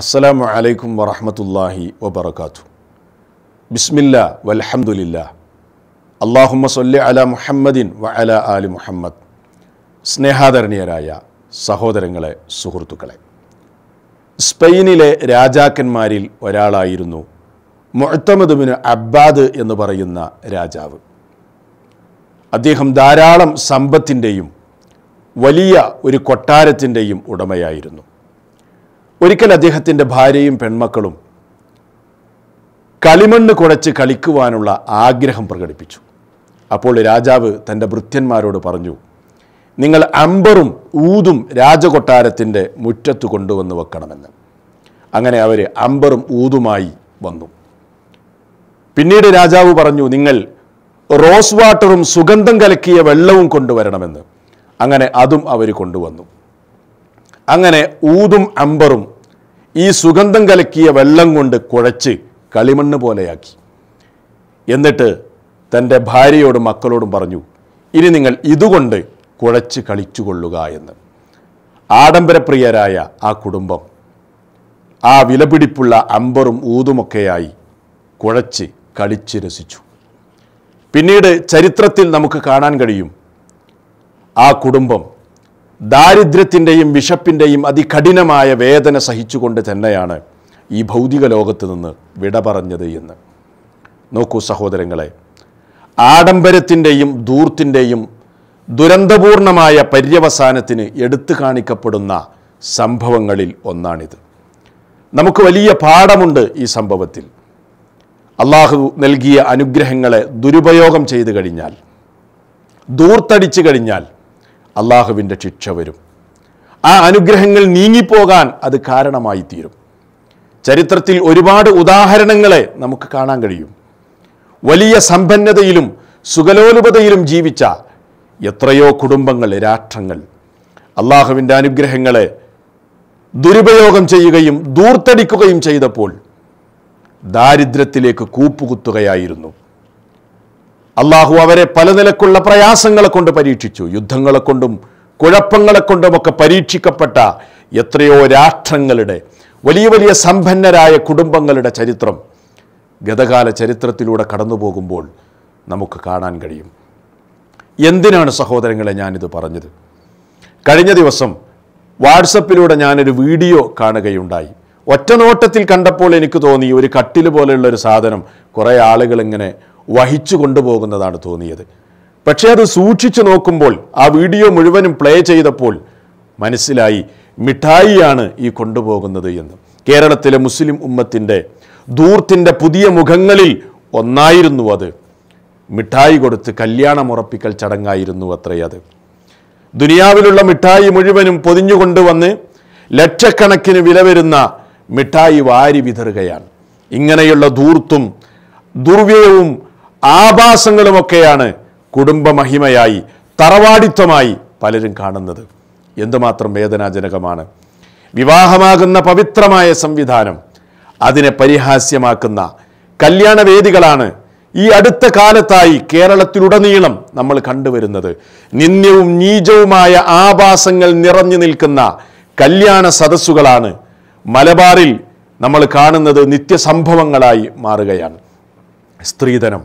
അസ്സലാമു അലൈക്കും വറഹമത്തല്ലാഹി വബർക്കാത്തു ബിസ്മില്ല വലഹമുല്ല അള്ളാഹുമ്മ സൊല്ല അല മുഹമ്മദിൻ വ അല ആലി മുഹമ്മദ് സ്നേഹാധരണീയരായ സഹോദരങ്ങളെ സുഹൃത്തുക്കളെ സ്പെയിനിലെ രാജാക്കന്മാരിൽ ഒരാളായിരുന്നു മുഴത്തമദുബിന് അബ്ബാദ് എന്ന് പറയുന്ന രാജാവ് അദ്ദേഹം ധാരാളം സമ്പത്തിൻ്റെയും വലിയ ഒരു കൊട്ടാരത്തിൻ്റെയും ഉടമയായിരുന്നു ഒരിക്കൽ അദ്ദേഹത്തിൻ്റെ ഭാര്യയും പെൺമക്കളും കളിമണ്ണ് കുഴച്ച് കളിക്കുവാനുള്ള ആഗ്രഹം പ്രകടിപ്പിച്ചു അപ്പോൾ രാജാവ് തൻ്റെ ഭൃത്യന്മാരോട് പറഞ്ഞു നിങ്ങൾ അമ്പറും ഊതും രാജകൊട്ടാരത്തിൻ്റെ മുറ്റത്ത് കൊണ്ടുവന്ന് വെക്കണമെന്ന് അങ്ങനെ അവർ അമ്പറും ഊതുമായി വന്നു പിന്നീട് രാജാവ് പറഞ്ഞു നിങ്ങൾ റോസ് വാട്ടറും സുഗന്ധം കലക്കിയ വെള്ളവും കൊണ്ടുവരണമെന്ന് അങ്ങനെ അതും അവർ കൊണ്ടുവന്നു അങ്ങനെ ഊതും അമ്പറും ഈ സുഗന്ധം കലക്കിയ വെള്ളം കൊണ്ട് കുഴച്ച് കളിമണ്ണ് പോലെയാക്കി എന്നിട്ട് തൻ്റെ ഭാര്യയോടും മക്കളോടും പറഞ്ഞു ഇനി നിങ്ങൾ ഇതുകൊണ്ട് കുഴച്ച് കളിച്ചുകൊള്ളുക എന്ന് ആഡംബരപ്രിയരായ ആ കുടുംബം ആ വിലപിടിപ്പുള്ള അമ്പറും ഊതുമൊക്കെയായി കുഴച്ച് കളിച്ച് രസിച്ചു പിന്നീട് ചരിത്രത്തിൽ നമുക്ക് കാണാൻ കഴിയും ആ കുടുംബം ദാരിദ്ര്യത്തിൻ്റെയും വിശപ്പിൻ്റെയും അതികഠിനമായ വേദന സഹിച്ചുകൊണ്ട് തന്നെയാണ് ഈ ഭൗതിക ലോകത്ത് നിന്ന് വിട പറഞ്ഞത് എന്ന് നോക്കൂ സഹോദരങ്ങളെ ആഡംബരത്തിൻ്റെയും ദൂർത്തിൻ്റെയും ദുരന്തപൂർണമായ പര്യവസാനത്തിന് എടുത്തു കാണിക്കപ്പെടുന്ന സംഭവങ്ങളിൽ ഒന്നാണിത് നമുക്ക് വലിയ പാഠമുണ്ട് ഈ സംഭവത്തിൽ അള്ളാഹു നൽകിയ അനുഗ്രഹങ്ങളെ ദുരുപയോഗം ചെയ്തു കഴിഞ്ഞാൽ ദൂർത്തടിച്ചു കഴിഞ്ഞാൽ അള്ളാഹുവിൻ്റെ ശിക്ഷ വരും ആ അനുഗ്രഹങ്ങൾ നീങ്ങിപ്പോകാൻ അത് കാരണമായി തീരും ചരിത്രത്തിൽ ഒരുപാട് ഉദാഹരണങ്ങളെ നമുക്ക് കാണാൻ കഴിയും വലിയ സമ്പന്നതയിലും സുഖലോലുപതയിലും ജീവിച്ച എത്രയോ കുടുംബങ്ങൾ രാഷ്ട്രങ്ങൾ അള്ളാഹുവിൻ്റെ അനുഗ്രഹങ്ങളെ ദുരുപയോഗം ചെയ്യുകയും ദൂർത്തടിക്കുകയും ചെയ്തപ്പോൾ ദാരിദ്ര്യത്തിലേക്ക് കൂപ്പുകുത്തുകയായിരുന്നു അള്ളാഹു അവരെ പല നിലക്കുള്ള പ്രയാസങ്ങളെ കൊണ്ട് പരീക്ഷിച്ചു യുദ്ധങ്ങളെ കൊണ്ടും കുഴപ്പങ്ങളെ കൊണ്ടുമൊക്കെ പരീക്ഷിക്കപ്പെട്ട എത്രയോ രാഷ്ട്രങ്ങളുടെ വലിയ വലിയ സമ്പന്നരായ കുടുംബങ്ങളുടെ ചരിത്രം ഗതകാല ചരിത്രത്തിലൂടെ കടന്നു പോകുമ്പോൾ നമുക്ക് കാണാൻ കഴിയും എന്തിനാണ് സഹോദരങ്ങളെ ഞാനിത് പറഞ്ഞത് കഴിഞ്ഞ ദിവസം വാട്സപ്പിലൂടെ ഞാനൊരു വീഡിയോ കാണുകയുണ്ടായി ഒറ്റ നോട്ടത്തിൽ കണ്ടപ്പോൾ എനിക്ക് തോന്നി ഒരു കട്ടിൽ പോലെയുള്ള ഒരു സാധനം കുറേ ആളുകൾ വഹിച്ചു കൊണ്ടുപോകുന്നതാണ് തോന്നിയത് പക്ഷേ അത് സൂക്ഷിച്ചു നോക്കുമ്പോൾ ആ വീഡിയോ മുഴുവനും പ്ലേ ചെയ്തപ്പോൾ മനസ്സിലായി മിഠായിയാണ് ഈ കൊണ്ടുപോകുന്നത് എന്ന് കേരളത്തിലെ മുസ്ലിം ഉമ്മത്തിൻ്റെ ദൂർത്തിൻ്റെ പുതിയ മുഖങ്ങളിൽ ഒന്നായിരുന്നു അത് മിഠായി കൊടുത്ത് ഉറപ്പിക്കൽ ചടങ്ങായിരുന്നു അത് ദുനിയാവിലുള്ള മിഠായി മുഴുവനും പൊതിഞ്ഞുകൊണ്ടുവന്ന് ലക്ഷക്കണക്കിന് വില വരുന്ന മിഠായി വാരി വിതറുകയാണ് ഇങ്ങനെയുള്ള ദൂർത്തും ദുർവ്യയവും ആഭാസങ്ങളുമൊക്കെയാണ് കുടുംബമഹിമയായി തറവാടിത്വമായി പലരും കാണുന്നത് എന്തുമാത്രം വേദനാജനകമാണ് വിവാഹമാകുന്ന പവിത്രമായ സംവിധാനം അതിനെ പരിഹാസ്യമാക്കുന്ന കല്യാണവേദികളാണ് ഈ അടുത്ത കാലത്തായി കേരളത്തിലുടനീളം നമ്മൾ കണ്ടുവരുന്നത് നിന്ദ്യവും നീചവുമായ ആഭാസങ്ങൾ നിറഞ്ഞു നിൽക്കുന്ന കല്യാണ സദസ്സുകളാണ് മലബാറിൽ നമ്മൾ കാണുന്നത് നിത്യസംഭവങ്ങളായി മാറുകയാണ് സ്ത്രീധനം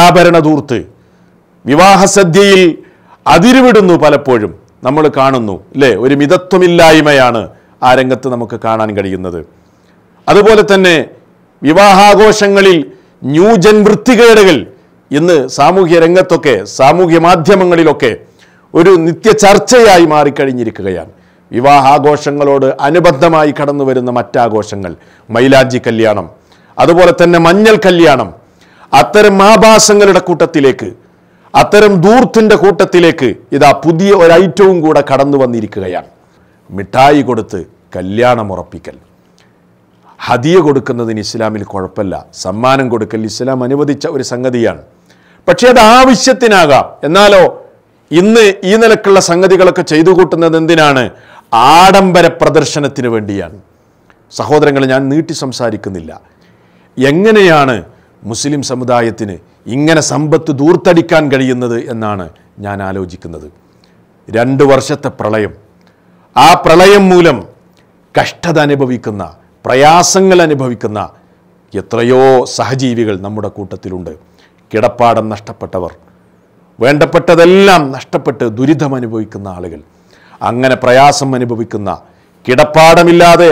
ആഭരണധൂർത്ത് വിവാഹസദ്യയിൽ അതിരുവിടുന്നു പലപ്പോഴും നമ്മൾ കാണുന്നു അല്ലേ ഒരു മിതത്വമില്ലായ്മയാണ് ആ രംഗത്ത് നമുക്ക് കാണാൻ കഴിയുന്നത് അതുപോലെ തന്നെ വിവാഹാഘോഷങ്ങളിൽ ന്യൂജൻ വൃത്തികേടുകൾ ഇന്ന് സാമൂഹ്യ രംഗത്തൊക്കെ സാമൂഹ്യ മാധ്യമങ്ങളിലൊക്കെ ഒരു നിത്യ ചർച്ചയായി മാറിക്കഴിഞ്ഞിരിക്കുകയാണ് വിവാഹാഘോഷങ്ങളോട് അനുബന്ധമായി കടന്നു വരുന്ന മറ്റാഘോഷങ്ങൾ മൈലാജി കല്യാണം അതുപോലെ തന്നെ മഞ്ഞൾ കല്യാണം അത്തരം ആഭാസങ്ങളുടെ കൂട്ടത്തിലേക്ക് അത്തരം ദൂർത്തിൻ്റെ കൂട്ടത്തിലേക്ക് ഇതാ പുതിയ ഐറ്റവും കൂടെ കടന്നു വന്നിരിക്കുകയാണ് മിഠായി കൊടുത്ത് കല്യാണം ഉറപ്പിക്കൽ ഹദിയ കൊടുക്കുന്നതിന് ഇസ്ലാമിൽ കുഴപ്പമില്ല സമ്മാനം കൊടുക്കൽ ഇസ്ലാം അനുവദിച്ച ഒരു സംഗതിയാണ് പക്ഷേ അത് ആവശ്യത്തിനാകാം എന്നാലോ ഇന്ന് ഈ നിലക്കുള്ള സംഗതികളൊക്കെ ചെയ്തു കൂട്ടുന്നത് എന്തിനാണ് ആഡംബര പ്രദർശനത്തിന് വേണ്ടിയാണ് സഹോദരങ്ങളെ ഞാൻ നീട്ടി സംസാരിക്കുന്നില്ല എങ്ങനെയാണ് മുസ്ലിം സമുദായത്തിന് ഇങ്ങനെ സമ്പത്ത് ദൂർത്തടിക്കാൻ കഴിയുന്നത് എന്നാണ് ഞാൻ ആലോചിക്കുന്നത് രണ്ട് വർഷത്തെ പ്രളയം ആ പ്രളയം മൂലം കഷ്ടത അനുഭവിക്കുന്ന പ്രയാസങ്ങൾ അനുഭവിക്കുന്ന എത്രയോ സഹജീവികൾ നമ്മുടെ കൂട്ടത്തിലുണ്ട് കിടപ്പാടം നഷ്ടപ്പെട്ടവർ വേണ്ടപ്പെട്ടതെല്ലാം നഷ്ടപ്പെട്ട് ദുരിതം അനുഭവിക്കുന്ന ആളുകൾ അങ്ങനെ പ്രയാസം അനുഭവിക്കുന്ന കിടപ്പാടമില്ലാതെ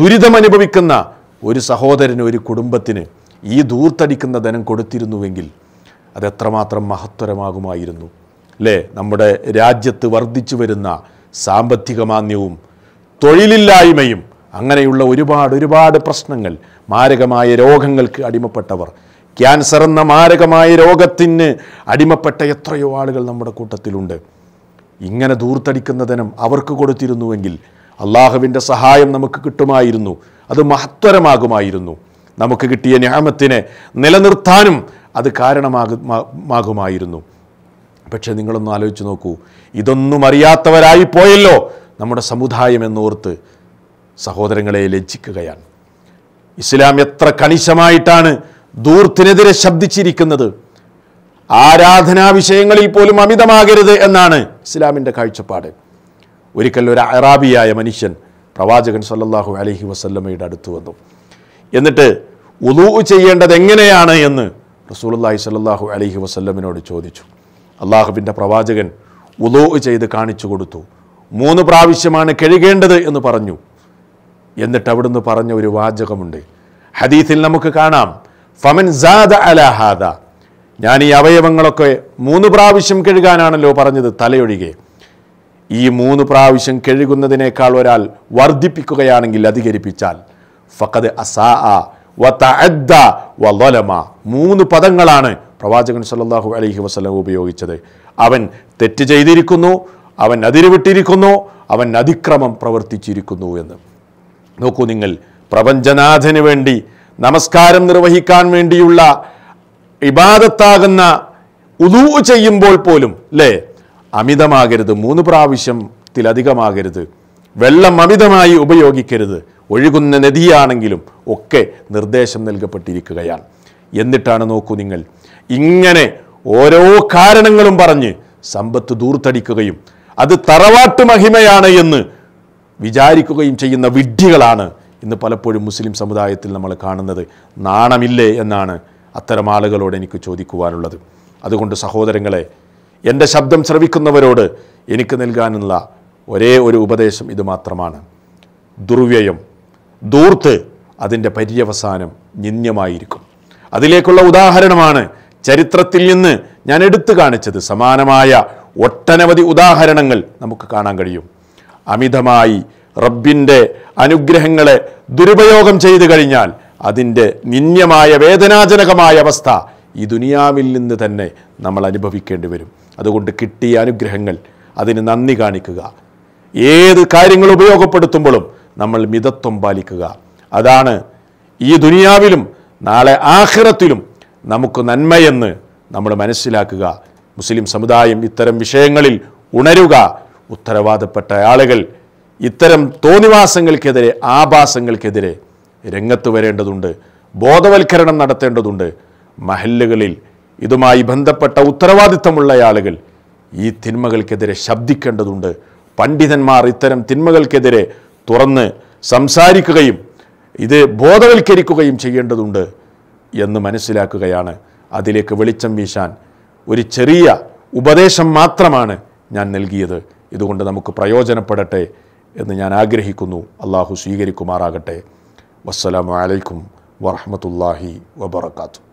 ദുരിതം അനുഭവിക്കുന്ന ഒരു സഹോദരന് ഒരു കുടുംബത്തിന് ഈ ദൂർത്തടിക്കുന്ന ധനം കൊടുത്തിരുന്നുവെങ്കിൽ അതെത്രമാത്രം മഹത്തരമാകുമായിരുന്നു അല്ലേ നമ്മുടെ രാജ്യത്ത് വർദ്ധിച്ചു വരുന്ന സാമ്പത്തിക മാന്യവും തൊഴിലില്ലായ്മയും അങ്ങനെയുള്ള ഒരുപാട് ഒരുപാട് പ്രശ്നങ്ങൾ മാരകമായ രോഗങ്ങൾക്ക് അടിമപ്പെട്ടവർ ക്യാൻസർ എന്ന മാരകമായ രോഗത്തിന് അടിമപ്പെട്ട എത്രയോ ആളുകൾ നമ്മുടെ കൂട്ടത്തിലുണ്ട് ഇങ്ങനെ ധനം അവർക്ക് കൊടുത്തിരുന്നുവെങ്കിൽ അള്ളാഹുവിൻ്റെ സഹായം നമുക്ക് കിട്ടുമായിരുന്നു അത് മഹത്വരമാകുമായിരുന്നു നമുക്ക് കിട്ടിയ ഞാമത്തിനെ നിലനിർത്താനും അത് കാരണമാകുമായിരുന്നു പക്ഷേ നിങ്ങളൊന്ന് ആലോചിച്ച് നോക്കൂ ഇതൊന്നും അറിയാത്തവരായി പോയല്ലോ നമ്മുടെ സമുദായം എന്നോർത്ത് സഹോദരങ്ങളെ ലജ്ജിക്കുകയാണ് ഇസ്ലാം എത്ര കണിശമായിട്ടാണ് ദൂർത്തിനെതിരെ ശബ്ദിച്ചിരിക്കുന്നത് ആരാധനാ വിഷയങ്ങളിൽ പോലും അമിതമാകരുത് എന്നാണ് ഇസ്ലാമിൻ്റെ കാഴ്ചപ്പാട് ഒരിക്കൽ ഒരു അറാബിയായ മനുഷ്യൻ പ്രവാചകൻ സല്ലാഹു അലഹി വസല്ലമ്മയുടെ അടുത്ത് വന്നു എന്നിട്ട് ഉദൂ ചെയ്യേണ്ടത് എങ്ങനെയാണ് എന്ന് റസൂലുല്ലാഹി സല്ലാഹു അലഹി വസ്ല്ലമിനോട് ചോദിച്ചു അള്ളാഹുവിൻ്റെ പ്രവാചകൻ ഉദൂ ചെയ്ത് കാണിച്ചു കൊടുത്തു മൂന്ന് പ്രാവശ്യമാണ് കഴുകേണ്ടത് എന്ന് പറഞ്ഞു എന്നിട്ട് അവിടുന്ന് പറഞ്ഞ ഒരു വാചകമുണ്ട് ഹദീസിൽ നമുക്ക് കാണാം ഫമൻ സാദ അലഹാദ ഞാൻ ഈ അവയവങ്ങളൊക്കെ മൂന്ന് പ്രാവശ്യം കഴുകാനാണല്ലോ പറഞ്ഞത് തലയൊഴികെ ഈ മൂന്ന് പ്രാവശ്യം കഴുകുന്നതിനേക്കാൾ ഒരാൾ വർദ്ധിപ്പിക്കുകയാണെങ്കിൽ അധികരിപ്പിച്ചാൽ ഫഖദ് അസാഅ വതഅദ്ദ വളലമ മൂന്ന് പദങ്ങളാണ് പ്രവാചകൻ സല്ലല്ലാഹു അലൈഹി വസല്ലം ഉപയോഗിച്ചത് അവൻ തെറ്റ് ചെയ്തിരിക്കുന്നു അവൻ അതിരുവിട്ടിരിക്കുന്നു അവൻ അതിക്രമം പ്രവർത്തിച്ചിരിക്കുന്നു എന്ന് നോക്കൂ നിങ്ങൾ പ്രപഞ്ചനാഥന് വേണ്ടി നമസ്കാരം നിർവഹിക്കാൻ വേണ്ടിയുള്ള ഇബാദത്താകുന്ന ഉദൂ ചെയ്യുമ്പോൾ പോലും അല്ലേ അമിതമാകരുത് മൂന്ന് പ്രാവശ്യത്തിലധികമാകരുത് വെള്ളം അമിതമായി ഉപയോഗിക്കരുത് ഒഴുകുന്ന നദിയാണെങ്കിലും ഒക്കെ നിർദ്ദേശം നൽകപ്പെട്ടിരിക്കുകയാണ് എന്നിട്ടാണ് നോക്കൂ നിങ്ങൾ ഇങ്ങനെ ഓരോ കാരണങ്ങളും പറഞ്ഞ് സമ്പത്ത് ദൂർത്തടിക്കുകയും അത് തറവാട്ട് മഹിമയാണ് എന്ന് വിചാരിക്കുകയും ചെയ്യുന്ന വിഡ്ഢികളാണ് ഇന്ന് പലപ്പോഴും മുസ്ലിം സമുദായത്തിൽ നമ്മൾ കാണുന്നത് നാണമില്ലേ എന്നാണ് അത്തരം ആളുകളോട് എനിക്ക് ചോദിക്കുവാനുള്ളത് അതുകൊണ്ട് സഹോദരങ്ങളെ എൻ്റെ ശബ്ദം ശ്രവിക്കുന്നവരോട് എനിക്ക് നൽകാനുള്ള ഒരേ ഒരു ഉപദേശം ഇത് മാത്രമാണ് ദുർവ്യയം ദൂർത്ത് അതിൻ്റെ പര്യവസാനം നിന്ദ്യമായിരിക്കും അതിലേക്കുള്ള ഉദാഹരണമാണ് ചരിത്രത്തിൽ നിന്ന് ഞാൻ എടുത്തു കാണിച്ചത് സമാനമായ ഒട്ടനവധി ഉദാഹരണങ്ങൾ നമുക്ക് കാണാൻ കഴിയും അമിതമായി റബ്ബിൻ്റെ അനുഗ്രഹങ്ങളെ ദുരുപയോഗം ചെയ്തു കഴിഞ്ഞാൽ അതിൻ്റെ നിന്ദ്യമായ വേദനാജനകമായ അവസ്ഥ ഈ ദുനിയാവിൽ നിന്ന് തന്നെ നമ്മൾ അനുഭവിക്കേണ്ടി വരും അതുകൊണ്ട് കിട്ടിയ അനുഗ്രഹങ്ങൾ അതിന് നന്ദി കാണിക്കുക ഏത് കാര്യങ്ങൾ ഉപയോഗപ്പെടുത്തുമ്പോഴും നമ്മൾ മിതത്വം പാലിക്കുക അതാണ് ഈ ദുനിയാവിലും നാളെ ആഖിറത്തിലും നമുക്ക് നന്മയെന്ന് നമ്മൾ മനസ്സിലാക്കുക മുസ്ലിം സമുദായം ഇത്തരം വിഷയങ്ങളിൽ ഉണരുക ഉത്തരവാദപ്പെട്ട ആളുകൾ ഇത്തരം തോന്നിവാസങ്ങൾക്കെതിരെ ആഭാസങ്ങൾക്കെതിരെ രംഗത്ത് വരേണ്ടതുണ്ട് ബോധവൽക്കരണം നടത്തേണ്ടതുണ്ട് മഹല്ലുകളിൽ ഇതുമായി ബന്ധപ്പെട്ട ഉത്തരവാദിത്തമുള്ള ആളുകൾ ഈ തിന്മകൾക്കെതിരെ ശബ്ദിക്കേണ്ടതുണ്ട് പണ്ഡിതന്മാർ ഇത്തരം തിന്മകൾക്കെതിരെ തുറന്ന് സംസാരിക്കുകയും ഇത് ബോധവൽക്കരിക്കുകയും ചെയ്യേണ്ടതുണ്ട് എന്ന് മനസ്സിലാക്കുകയാണ് അതിലേക്ക് വെളിച്ചം വീശാൻ ഒരു ചെറിയ ഉപദേശം മാത്രമാണ് ഞാൻ നൽകിയത് ഇതുകൊണ്ട് നമുക്ക് പ്രയോജനപ്പെടട്ടെ എന്ന് ഞാൻ ആഗ്രഹിക്കുന്നു അള്ളാഹു സ്വീകരിക്കുമാറാകട്ടെ വസ്സലാമലൈക്കും വാഹമത്തല്ലാഹി വബർക്കാത്തു